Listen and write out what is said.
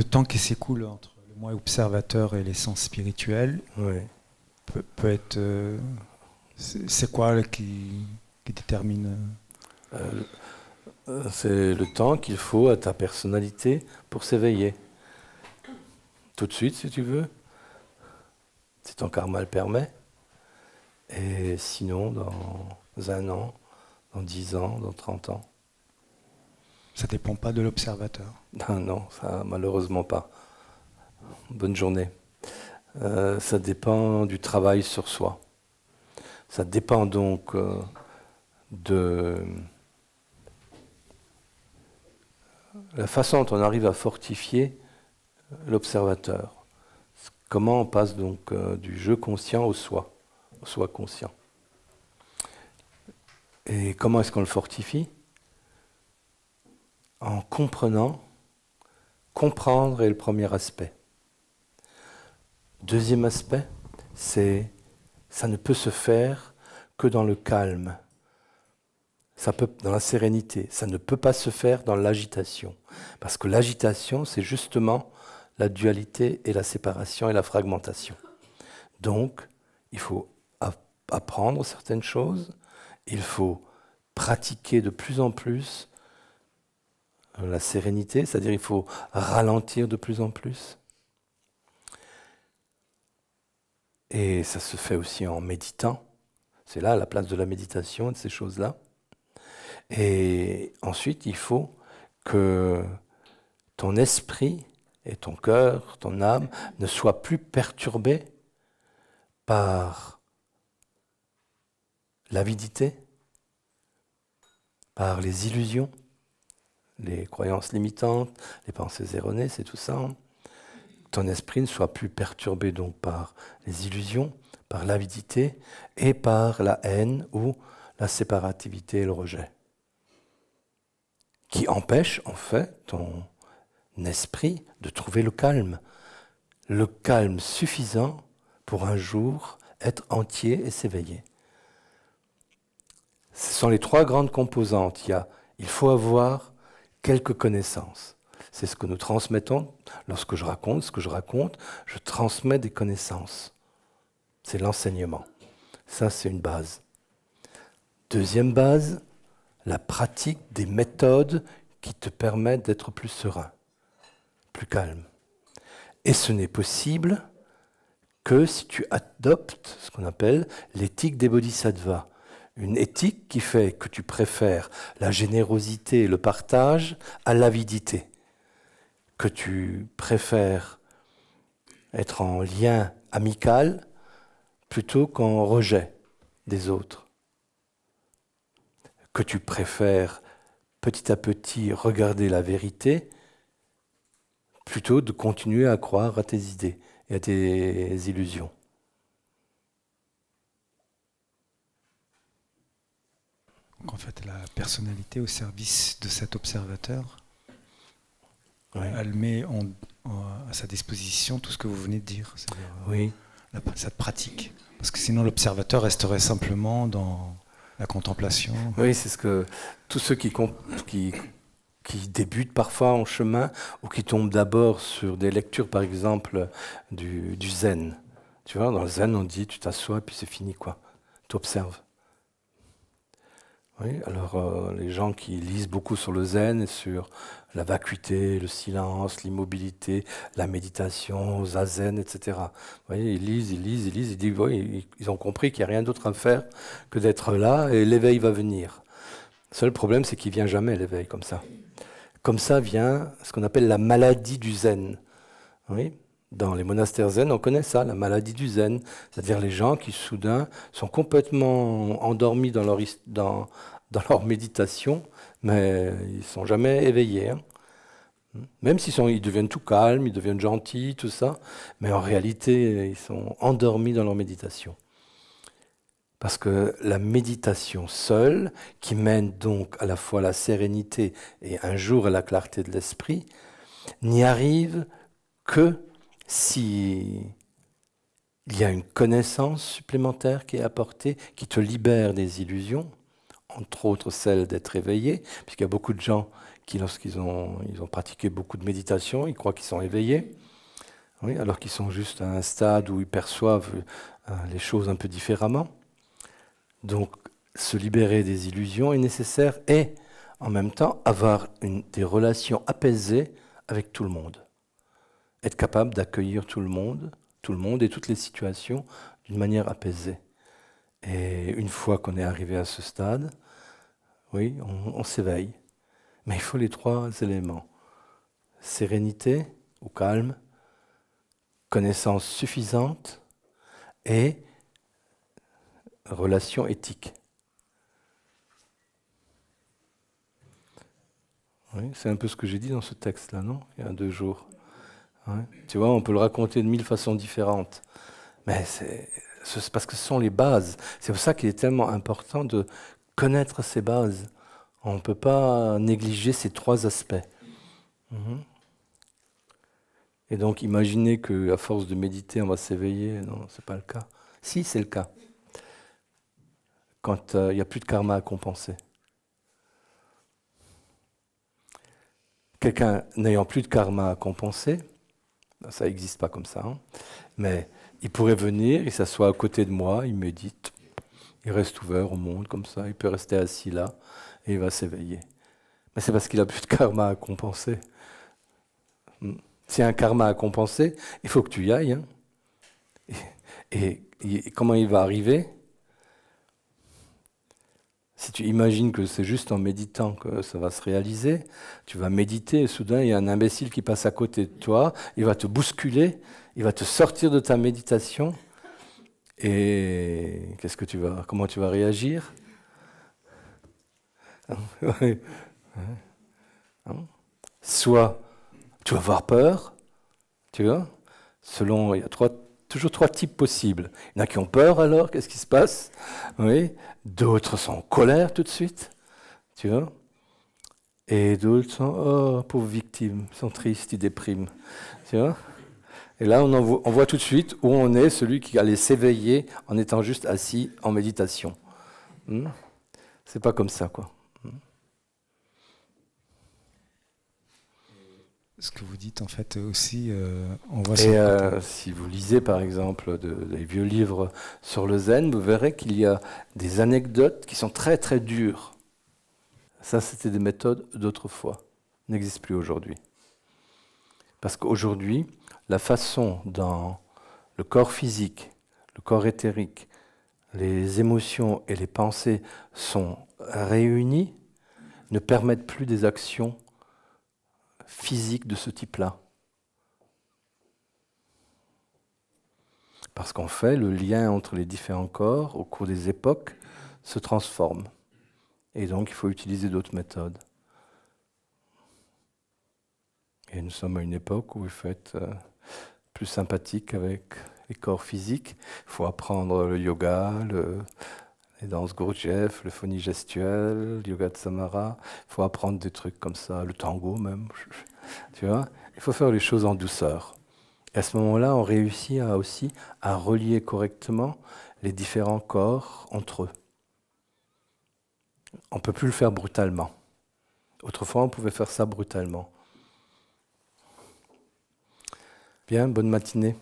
le temps qui s'écoule entre le moi observateur et l'essence spirituelle peut, être. Euh, c'est quoi qui, détermine euh, euh, C'est le temps qu'il faut à ta personnalité pour s'éveiller. Tout de suite, si tu veux, si ton karma le permet. Et sinon, dans un an, dans dix ans, dans trente ans. Ça ne dépend pas de l'observateur. Non, non, ça malheureusement pas. Bonne journée. Euh, ça dépend du travail sur soi. Ça dépend donc euh, de la façon dont on arrive à fortifier l'observateur. Comment on passe donc euh, du jeu conscient au soi, au soi conscient. Et comment est-ce qu'on le fortifie en comprenant, comprendre est le premier aspect. Deuxième aspect, c'est ça ne peut se faire que dans le calme, ça peut, dans la sérénité. Ça ne peut pas se faire dans l'agitation. Parce que l'agitation, c'est justement la dualité et la séparation et la fragmentation. Donc, il faut apprendre certaines choses, il faut pratiquer de plus en plus la sérénité, c'est-à-dire il faut ralentir de plus en plus. Et ça se fait aussi en méditant. C'est là la place de la méditation et de ces choses-là. Et ensuite, il faut que ton esprit et ton cœur, ton âme, ne soient plus perturbés par l'avidité, par les illusions, les croyances limitantes, les pensées erronées, c'est tout ça. Ton esprit ne soit plus perturbé donc par les illusions, par l'avidité et par la haine ou la séparativité et le rejet, qui empêche en fait ton esprit de trouver le calme, le calme suffisant pour un jour être entier et s'éveiller. Ce sont les trois grandes composantes. il faut avoir quelques connaissances. C'est ce que nous transmettons lorsque je raconte ce que je raconte. Je transmets des connaissances. C'est l'enseignement. Ça, c'est une base. Deuxième base, la pratique des méthodes qui te permettent d'être plus serein, plus calme. Et ce n'est possible que si tu adoptes ce qu'on appelle l'éthique des bodhisattvas, une éthique qui fait que tu préfères la générosité et le partage à l'avidité, que tu préfères être en lien amical plutôt qu'en rejet des autres, que tu préfères petit à petit regarder la vérité plutôt de continuer à croire à tes idées et à tes illusions. en fait, la personnalité au service de cet observateur, elle met à sa disposition tout ce que vous venez de dire, euh, oui. cette pratique. Parce que sinon, l'observateur resterait simplement dans la contemplation. Oui, c'est ce que tous ceux qui, qui, débutent parfois en chemin ou qui tombent d'abord sur des lectures, par exemple, du, zen. Tu vois, dans le zen, on dit tu t'assois puis c'est fini, quoi. Tu observes alors euh, les gens qui lisent beaucoup sur le zen, sur la vacuité, le silence, l'immobilité, la méditation, zazen, etc. ils lisent, ils lisent, ils lisent, ils disent, ils ont compris qu'il n'y a rien d'autre à faire que d'être là et l'éveil va venir. Le seul problème, c'est qu'il vient jamais l'éveil comme ça. Comme ça vient ce qu'on appelle la maladie du zen. Oui, dans les monastères zen, on connaît ça, la maladie du zen, c'est-à-dire les gens qui soudain sont complètement endormis dans leur, dans, dans leur méditation, mais ils ne sont jamais éveillés. Hein. Même s'ils sont, ils deviennent tout calmes, ils deviennent gentils, tout ça, mais en réalité, ils sont endormis dans leur méditation. Parce que la méditation seule, qui mène donc à la fois la sérénité et un jour à la clarté de l'esprit, n'y arrive que si il y a une connaissance supplémentaire qui est apportée, qui te libère des illusions, entre autres celle d'être éveillé, puisqu'il y a beaucoup de gens qui, lorsqu'ils ont, ils ont pratiqué beaucoup de méditation, ils croient qu'ils sont éveillés, oui, alors qu'ils sont juste à un stade où ils perçoivent euh, les choses un peu différemment. Donc, se libérer des illusions est nécessaire et, en même temps, avoir une, des relations apaisées avec tout le monde. Être capable d'accueillir tout le monde, tout le monde et toutes les situations d'une manière apaisée. Et une fois qu'on est arrivé à ce stade, oui, on, s'éveille. Mais il faut les trois éléments. Sérénité ou calme, connaissance suffisante et relation éthique. Oui, c'est un peu ce que j'ai dit dans ce texte-là, non Il y a deux jours. Tu vois, on peut le raconter de mille façons différentes. Mais c'est parce que ce sont les bases. C'est pour ça qu'il est tellement important de connaître ces bases. On ne peut pas négliger ces trois aspects. Mhm. Et donc, imaginez qu'à force de méditer, on va s'éveiller. Non, ce n'est pas le cas. Si, c'est le cas. Quand euh, il n'y a plus de karma à compenser. Quelqu'un n'ayant plus de karma à compenser, ça n'existe pas comme ça, hein. mais il pourrait venir, il s'assoit à côté de moi, il médite, il reste ouvert au monde comme ça, il peut rester assis là et il va s'éveiller. Mais c'est parce qu'il a plus de karma à compenser. c'est hmm. un karma à compenser, il faut que tu y ailles. Hein. Et, et, comment il va arriver Si tu imagines que c'est juste en méditant que ça va se réaliser, tu vas méditer et soudain il y a un imbécile qui passe à côté de toi, il va te bousculer il va te sortir de ta méditation. Et qu'est-ce que tu vas, comment tu vas réagir Soit tu vas avoir peur, tu vois. Selon, il y a toujours trois types possibles. Il y en a qui ont peur alors, qu'est-ce qui se passe Oui. D'autres sont en colère tout de suite, tu vois. Et d'autres sont, oh, pauvres victimes, ils sont tristes, ils dépriment, tu vois. Et là, on, voit, on voit tout de suite où on est, celui qui allait s'éveiller en étant juste assis en méditation. Hmm C'est pas comme ça, quoi. Hmm? Ce que vous dites, en fait, aussi, euh, on voit ça. Et euh, si vous lisez, par exemple, des vieux livres sur le zen, vous verrez qu'il y a des anecdotes qui sont très, très dures. Ça, c'était des méthodes d'autrefois, n'existent plus aujourd'hui. Parce qu'aujourd'hui, la façon dont le corps physique, le corps éthérique, les émotions et les pensées sont réunies ne permettent plus des actions physiques de ce type-là. Parce qu'en fait, le lien entre les différents corps au cours des époques se transforme. Et donc, il faut utiliser d'autres méthodes. Et nous sommes à une époque où, en fait, euh, plus sympathique avec les corps physiques. Il faut apprendre le yoga, les danses Gurdjieff, le phonie gestuelle, le yoga de Samara. Il faut apprendre des trucs comme ça, le tango même. Tu vois Il faut faire les choses en douceur. Et à ce moment-là, on réussit aussi à relier correctement les différents corps entre eux. On ne peut plus le faire brutalement. Autrefois, on pouvait faire ça brutalement. Bien, bonne matinée.